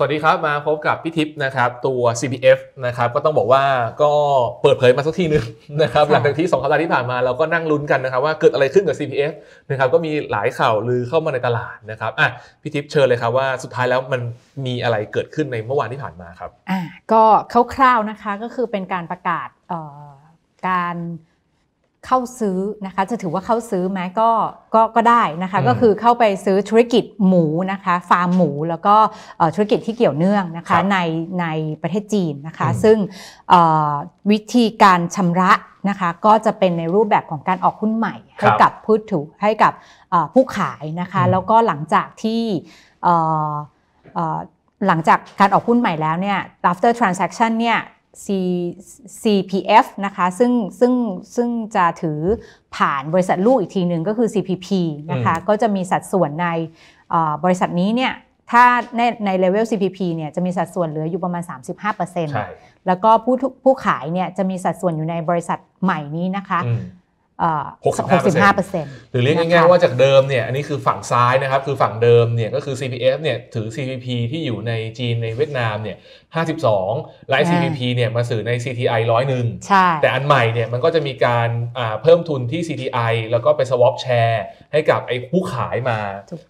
สวัสดีครับมาพบกับพี่ทิพย์นะครับตัว CPF นะครับก็ต้องบอกว่าก็เปิดเผยมาสักทีนึงนะครับหลังจากที่สองสัปดาห์ที่ผ่านมาเราก็นั่งลุ้นกันนะครับว่าเกิดอะไรขึ้นกับ CPF นะครับก็มีหลายข่าวลือเข้ามาในตลาดนะครับอ่ะพี่ทิพย์เชิญเลยครับว่าสุดท้ายแล้วมันมีอะไรเกิดขึ้นในเมื่อวานที่ผ่านมาครับอ่ะก็คร่าวๆนะคะก็คือเป็นการประกาศการเข้าซื้อนะคะจะถือว่าเข้าซื้อไหมก็ก็ก็ได้นะคะก็คือเข้าไปซื้อธุรกิจหมูนะคะฟาร์มหมู แล้วก็ธุรกิจที่เกี่ยวเนื่องนะคะในในประเทศจีนนะคะซึ่งวิธีการชำระนะคะก็จะเป็นในรูปแบบของการออกหุ้นใหม่ ให้กับผู้ถือให้กับผู้ขายนะคะแล้วก็หลังจากที่หลังจากการออกหุ้นใหม่แล้วเนี่ย after transaction เนี่ย C CPF นะคะซึ่งซึ่งซึ่งจะถือผ่านบริษัทลูกอีกทีหนึ่งก็คือ CPP นะคะก็จะมีสัดส่วนในบริษัทนี้เนี่ยถ้าในในเลเวล CPP เนี่ยจะมีสัดส่วนเหลืออยู่ประมาณ 35%แล้วก็ผู้ผู้ขายเนี่ยจะมีสัดส่วนอยู่ในบริษัทใหม่นี้นะคะ65%หรือเรียกง่ายๆว่าจากเดิมเนี่ยอันนี้คือฝั่งซ้ายนะครับ คือฝั่งเดิมเนี่ยก็คือ CPF เนี่ยถือ CPP ที่อยู่ในจีนในเวียดนามเนี่ย52ไลท CPP เนี่ยมาสื่อใน CTI ร้อยหนึ่งแต่อันใหม่เนี่ยมันก็จะมีการเพิ่มทุนที่ CTI แล้วก็ไป swap share ให้กับไอ้ผู้ขายมา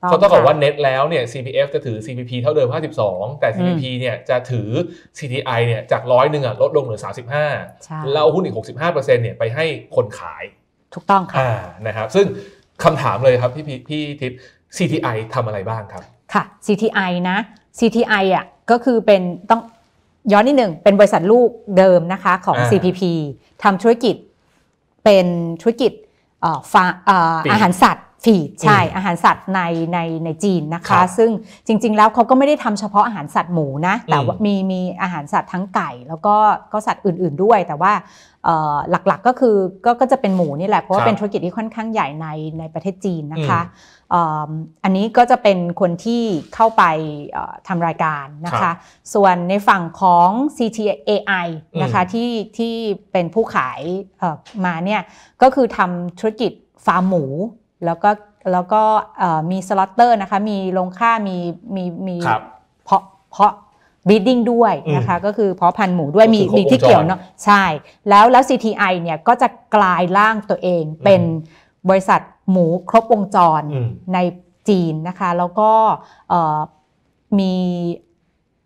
เขาต้องบอกว่าเน็ตแล้วเนี่ย CPF จะถือ CPP เท่าเดิม 52 แต่ CPP เนี่ยจะถือ CTI เนี่ยจากร้อยหนึ่งอะลดลงเหลือ35แล้วหุ้นอีก65%เนี่ยไปให้คนขายถูกต้องค่ะะนะครับ ซึ่งคำถามเลยครับพี่พี่ทิพย์ CTI ทำอะไรบ้างครับค่ะ CTI นะ CTI อ่ะก็คือเป็นต้องย้อนนิดหนึ่งเป็นบริษัทลูกเดิมนะคะของ CPP ทำธุรกิจเป็นธุรกิจอาหารสัตว์ฟีดใช่อาหารสัตว์ในในในจีนนะคะซึ่งจริง ๆแล้วเขาก็ไม่ได้ทำเฉพาะอาหารสัตว์หมูนะแต่ว่ามีมีอาหารสัตว์ทั้งไก่ แล้วก็ก็สัตว์อื่นๆด้วยแต่ว่าหลักๆก็คือก็ก็จะเป็นหมูนี่แหละเพราะว่าเป็นธุรกิจที่ค่อนข้างใหญ่ในในประเทศจีนนะคะอันนี้ก็จะเป็นคนที่เข้าไปทำรายการนะคะ ส่วนในฝั่งของ CTAI นะคะที่ที่เป็นผู้ขายมาเนี่ยก็คือทำธุรกิจฟาร์มหมูแล้วก็แล้วก็มีสล็อตเตอร์นะคะ มีลงค่ามีมีมีเพาะเพาะบีดดิ้งด้วยนะคะ ก็คือเพาะพันหมูด้วยมีมีที่เกี่ยวเนาะใช่ แล้วแล้ว CTI เนี่ยก็จะกลายร่างตัวเองเป็นบริษัทหมูครบวงจรในจีนนะคะ แล้วก็มี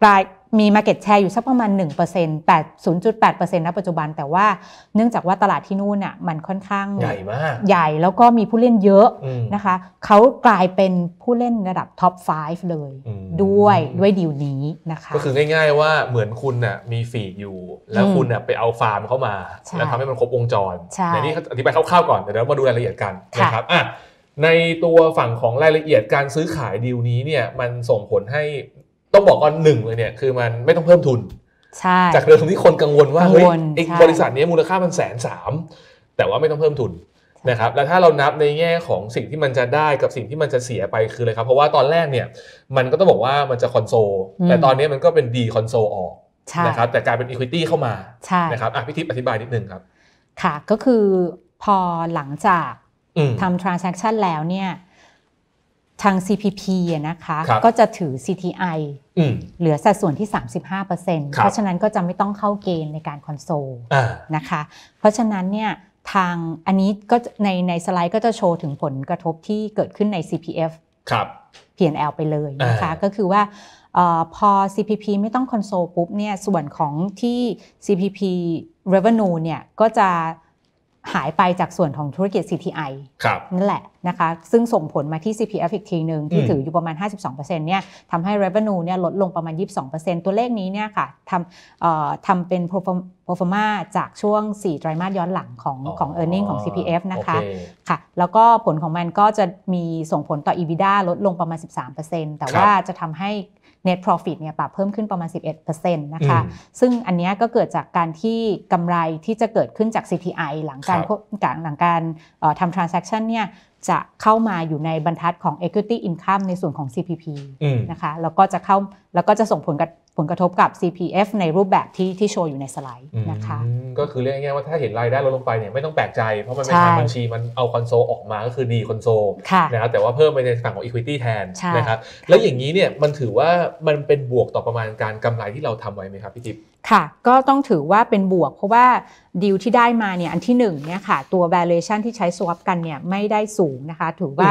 กลายมี Market Share อยู่สักประมาณ1% 8 0.8%ณปัจจุบัน แต่ว่าเนื่องจากว่าตลาดที่นู่นอ่ะมันค่อนข้างใหญ่มากใหญ่แล้วก็มีผู้เล่นเยอะนะคะเขากลายเป็นผู้เล่นระดับท็อป5เลยด้วยด้วยดีลนี้นะคะก็คือง่ายๆว่าเหมือนคุณน่ะมีฟีดอยู่แล้วคุณน่ะไปเอาฟาร์มเข้ามา แล้วทำให้มันครบวงจรในนี้อธิบายคร่าวๆก่อนเดี๋ยวเรามาดูรายละเอียดกันนะครับอ่ะในตัวฝั่งของรายละเอียดการซื้อขายดีลนี้เนี่ยมันส่งผลใหต้องบอกก่นหนึ่งเลยเนี่ยคือมันไม่ต้องเพิ่มทุนจากเดิมที่คนกังวลว่าเฮ้ยไอ้บริษัทนี้มูลค่ามันแสนสามแต่ว่าไม่ต้องเพิ่มทุนนะครับแล้วถ้าเรานับในแง่ของสิ่งที่มันจะได้กับสิ่งที่มันจะเสียไปคืออะไรครับ เพราะว่าตอนแรกเนี่ยมันก็ต้องบอกว่ามันจะคอนโซลแต่ตอนนี้มันก็เป็นดีคอนโซลออกนะครับแต่กลายเป็นอีควิตี้เข้ามานะครับอ่ะพี่ทิพย์อธิบายนิดนึงครับค่ะก็คือพอหลังจากทำทราน s ัคชันแล้วเนี่ยทาง CPP นะคะก็จะถือ CTI เหลือสัดส่วนที่ 35%เพราะฉะนั้นก็จะไม่ต้องเข้าเกณฑ์ในการคอนโซลนะคะ เพราะฉะนั้นเนี่ยทางอันนี้ก็ในในสไลด์ก็จะโชว์ถึงผลกระทบที่เกิดขึ้นใน CPF ครับ P&L ไปเลยนะคะก็คือว่าพอ CPP ไม่ต้องคอนโซลปุ๊บเนี่ยส่วนของที่ CPP revenue เนี่ยก็จะหายไปจากส่วนของธุรกิจ CTI นั่นแหละนะคะ ซึ่งส่งผลมาที่ CPF อีกทีหนึ่งที่ถืออยู่ประมาณ 52%เนี่ยทำให้ revenue เนี่ยลดลงประมาณ 22%ตัวเลขนี้เนี่ยค่ะทำทำเป็น pro forma จากช่วง 4 ไตรมาสย้อนหลังของของ e a r n i n g ของ CPF นะคะ ค่ะ แล้วก็ผลของมันก็จะมีส่งผลต่อ EBITDA ลดลงประมาณ 13%แต่ว่าจะทำให้ net profit เนี่ยปรับเพิ่มขึ้นประมาณ 11%นะคะ ซึ่งอันนี้ก็เกิดจากการที่กำไรที่จะเกิดขึ้นจาก CTI หลังการกาหลังการทำ transaction เนี่ยจะเข้ามาอยู่ในบรรทัดของ equity income ในส่วนของ CPP นะคะแล้วก็จะเข้าแล้วก็จะส่งผลกับผลกระทบกับ CPF ในรูปแบบที่ที่โชว์อยู่ในสไลด์นะคะก็คือเรื่องง่ายว่าถ้าเห็นรายได้ลดลงไปเนี่ยไม่ต้องแปลกใจเพราะมันเป็นทางบัญชีมันเอาคอนโซลออกมาก็คือดีคอนโซลนะครับแต่ว่าเพิ่มไปในฝั่งของ Equity แทนนะครับแล้วอย่างนี้เนี่ยมันถือว่ามันเป็นบวกต่อประมาณการกำไรที่เราทำไว้ไหมครับพี่จิ๊บค่ะ ก็ต้องถือว่าเป็นบวกเพราะว่าดีลที่ได้มาเนี่ยอันที่1เนี่ยค่ะ ตัว valuation ที่ใช้ swap กันเนี่ยไม่ได้สูงนะคะถือว่า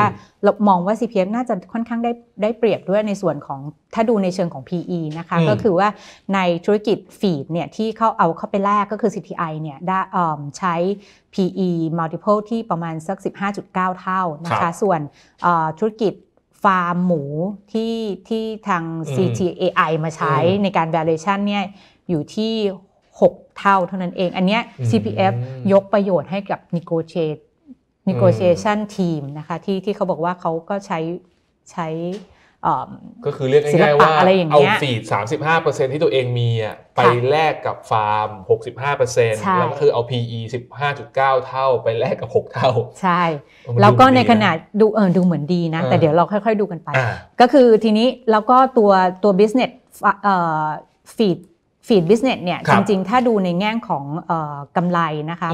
มองว่า CPF น่าจะค่อนข้างได้ได้เปรียบด้วยในส่วนของถ้าดูในเชิงของ PE นะคะก็คือว่าในธุรกิจฟีดเนี่ยที่เขาเอาเข้าไปแลกก็คือ CTI เนี่ยได้ใช้ PE multiple ที่ประมาณสัก 15.9 เท่านะคะ ส่วนธุรกิจฟาร์มหมูที่ที่ทาง CTAI มาใช้ในการ valuation เนี่ยอยู่ที่ 6 เท่าเท่านั้นเอง อันเนี้ย CPF ยกประโยชน์ให้กับ negotiate negotiation team นะคะที่ที่เขาบอกว่าเขาก็ใช้ใช้ก็คือเรียกง่าย ๆ ว่าเอาสี่สามสิบห้าเปอร์เซ็นที่ตัวเองมีอ่ะไปแลกกับฟาร์มหกสิบห้าเปอร์เซ็นต์แล้วก็คือเอา PE สิบห้าจุดเก้าเท่าไปแลกกับหกเท่า ใช่ แล้วก็ในขณะดูเออดูเหมือนดีนะ แต่เดี๋ยวเราค่อย ๆดูกันไป ก็คือทีนี้แล้วก็ตัวตัวบิสเนสฟีดฟีดบิสเนสเนี่ยจริงๆ ถ้าดูในแง่ของกำไรนะคะ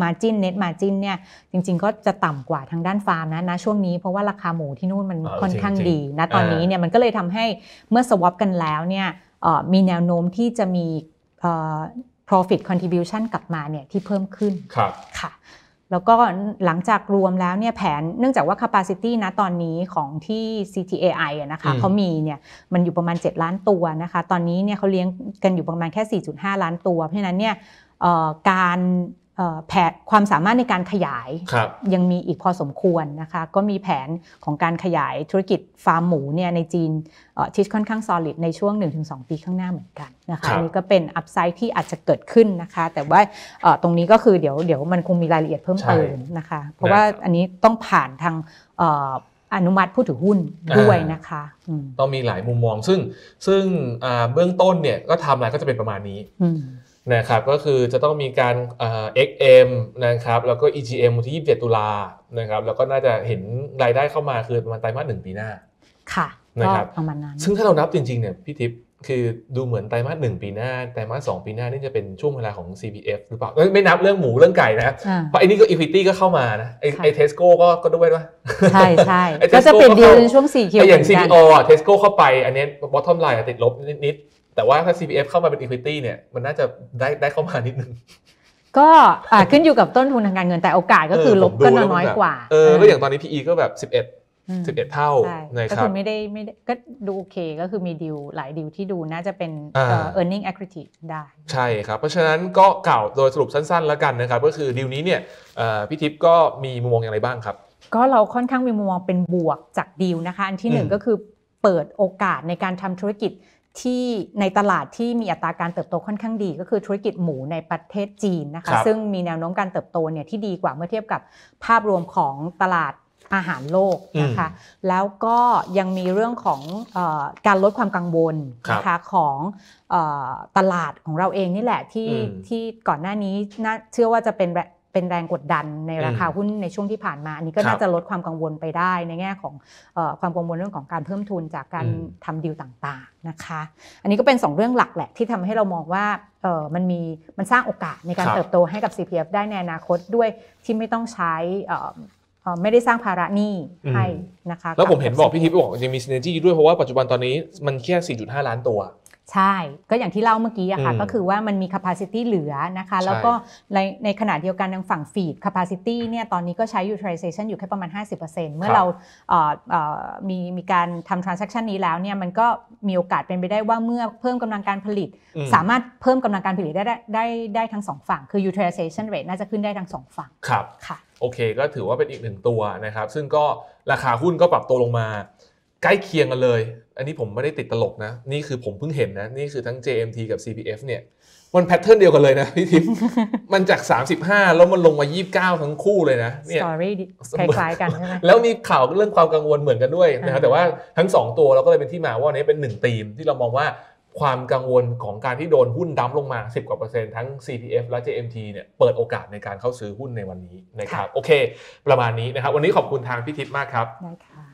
มาจินเน็ตมาจินเนี่ยจริงๆ ก็จะต่ำกว่าทางด้านฟาร์มนะนะช่วงนี้เพราะว่าราคาหมูที่นู่นมันค่อนข้างดีนะตอนนี้เนี่ยมันก็เลยทำให้เมื่อสวอปกันแล้วเนี่ยมีแนวโน้มที่จะมี profit contribution กลับมาเนี่ยที่เพิ่มขึ้นค่ะแล้วก็หลังจากรวมแล้วเนี่ยแผนเนื่องจากว่า capacity นะตอนนี้ของที่ CTAI นะคะเขามีเนี่ยมันอยู่ประมาณ 7 ล้านตัวนะคะตอนนี้เนี่ยเขาเลี้ยงกันอยู่ประมาณแค่4.5 ล้านตัว เพราะฉะนั้นเนี่ยการแผนความสามารถในการขยายยังมีอีกพอสมควรนะคะ ก็มีแผนของการขยายธุรกิจฟาร์มหมูเนี่ยในจีนที่ค่อนข้าง solid ในช่วง 1-2 ปีข้างหน้าเหมือนกันนะคะคนนี้ก็เป็นอัพไซด์ที่อาจจะเกิดขึ้นนะคะ แต่ว่าตรงนี้ก็คือเดี๋ยวเดี๋ยวมันคงมีรายละเอียดเพิ่มเติมนะคะเพราะว่าอันนี้ต้องผ่านทางอนุมัติผู้ถือหุ้นด้วยนะคะต้องมีหลายมุมมอง ซึ่งซึ่งเบื้องต้นเนี่ยก็ทำอะไรก็จะเป็นประมาณนี้นะครับก็คือจะต้องมีการเอ็กเอ็มนะครับแล้วก็ EGM วันที่27ตุลานะครับแล้วก็น่าจะเห็นรายได้เข้ามาคือประมาณไตรมาสหนึ่งปีหน้า ค่ะนะครับประมาณนั้น ซึ่งถ้าเรานับจริงๆเนี่ยพี่ทิพย์คือดูเหมือนไตรมาสหนึ่งปีหน้าไตรมาสสองปีหน้านี่จะเป็นช่วงเวลาของ CPF หรือเปล่า ไม่นับเรื่องหมูเรื่องไก่นะเพราะไอ้นี่ก็ Equity ก็เข้ามานะไอ้ไอ้เทสโก้ก็ก็ด้วยว่าใช่ใช่ก็จะเป็นดีลในช่วง4คิวอย่าง CPO อ่ะเทสโก้เข้าไปอันนี้ bottom line ติดลบนิดแต่ว่าถ้า CPF เข้ามาเป็น equity เนี่ยมันน่าจะได้ได้เข้ามานิดนึงก็ขึ้นอยู่กับต้นทุนทางการเงิน แต่โอกาสก็คือลบก็น้อยกว่าเออแล้วอย่างตอนนี้ PE ก็แบบ 11 11เท่านะครับก็คือไม่ได้ไม่ได้ก็ดูโอเคก็คือมีดิวหลายดิวที่ดูน่าจะเป็น earning accretive ได้ ใช่ครับ เพราะฉะนั้นก็กล่าวโดยสรุปสั้นๆแล้วกันนะครับก็คือดิวนี้เนี่ยพี่ทิพย์ก็มีมุมมองอย่างไรบ้างครับก็เราค่อนข้างมีมุมมองเป็นบวกจากดิวนะคะอันที่หนึ่งก็คือเปิดโอกาสในการทำธุรกิจที่ในตลาดที่มีอัตราการเติบโตค่อนข้างดี ก็คือธุรกิจหมูในประเทศจีนนะคะซึ่งมีแนวโน้มการเติบโตเนี่ยที่ดีกว่าเมื่อเทียบกับภาพรวมของตลาดอาหารโลกนะคะแล้วก็ยังมีเรื่องของอการลดความกังวลนะคะของอตลาดของเราเองนี่แหละที่ที่ก่อนหน้านี้น่าเชื่อว่าจะเป็นเป็นแรงกดดันในราคาหุ้นในช่วงที่ผ่านมาอันนี้ก็น่าจะลดความกังวลไปได้ ในแง่ของความกังวลเรื่องของการเพิ่มทุนจากการทำดีลต่างๆนะคะ อันนี้ก็เป็น 2 เรื่องหลักแหละที่ทำให้เรามองว่ามันมีมันสร้างโอกาสในการเติบโตให้กับ CPF ได้ในอนาคตด้วยที่ไม่ต้องใช้ไม่ได้สร้างภาระหนี้ให้นะคะแล้วผมเห็นบอกพี่ทิพย์บอกจะมีซีเนจี้ด้วยเพราะว่าปัจจุบันตอนนี้มันแค่ 4.5 ล้านตัวใช่ก็อย่างที่เล่าเมื่อกี้อะค่ะก็คือว่ามันมี capacity เหลือนะคะแล้วก็ในในขณะเดียวกันทางฝั่ง feed capacity เนี่ยตอนนี้ก็ใช้ utilization อยู่แค่ประมาณ 50%เมื่อเรามีมีการทำ transaction นี้แล้วเนี่ยมันก็มีโอกาสเป็นไปได้ว่าเมื่อเพิ่มกำลังการผลิตสามารถเพิ่มกำลังการผลิตได้ได้ได้ทั้งสองฝั่งคือ utilization rate น่าจะขึ้นได้ทั้งสองฝั่ง ครับค่ะโอเค ก็ถือว่าเป็นอีกหนึ่งตัวนะครับซึ่งก็ราคาหุ้นก็ปรับตัวลงมาใกล้เคียงกันเลย อันนี้ผมไม่ได้ติดตลกนะ นี่คือผมเพิ่งเห็นนะ นี่คือทั้ง JMT กับ CPF เนี่ย มันแพทเทิร์นเดียวกันเลยนะพี่ทิพย์ มันจาก 35แล้วมันลงมา29ทั้งคู่เลยนะเนี่ย คล้ายๆกันใช่ไหมแล้วมีข่าวเรื่องความกังวลเหมือนกันด้วยนะครับแต่ว่าทั้ง 2 ตัวเราก็เลยเป็นที่มาว่านี้เป็น1ทีมที่เรามองว่าความกังวลของการที่โดนหุ้นดั้มลงมา 10กว่าเปอร์เซ็นต์ทั้ง CPF และ JMT เนี่ย เปิดโอกาสในการเข้าซื้อหุ้นในวันนี้นะครับ โอเค ประมาณนี้นะครับวันนี้ขอบคุณทางพี่ทิพย์มากครับได้ค่ะ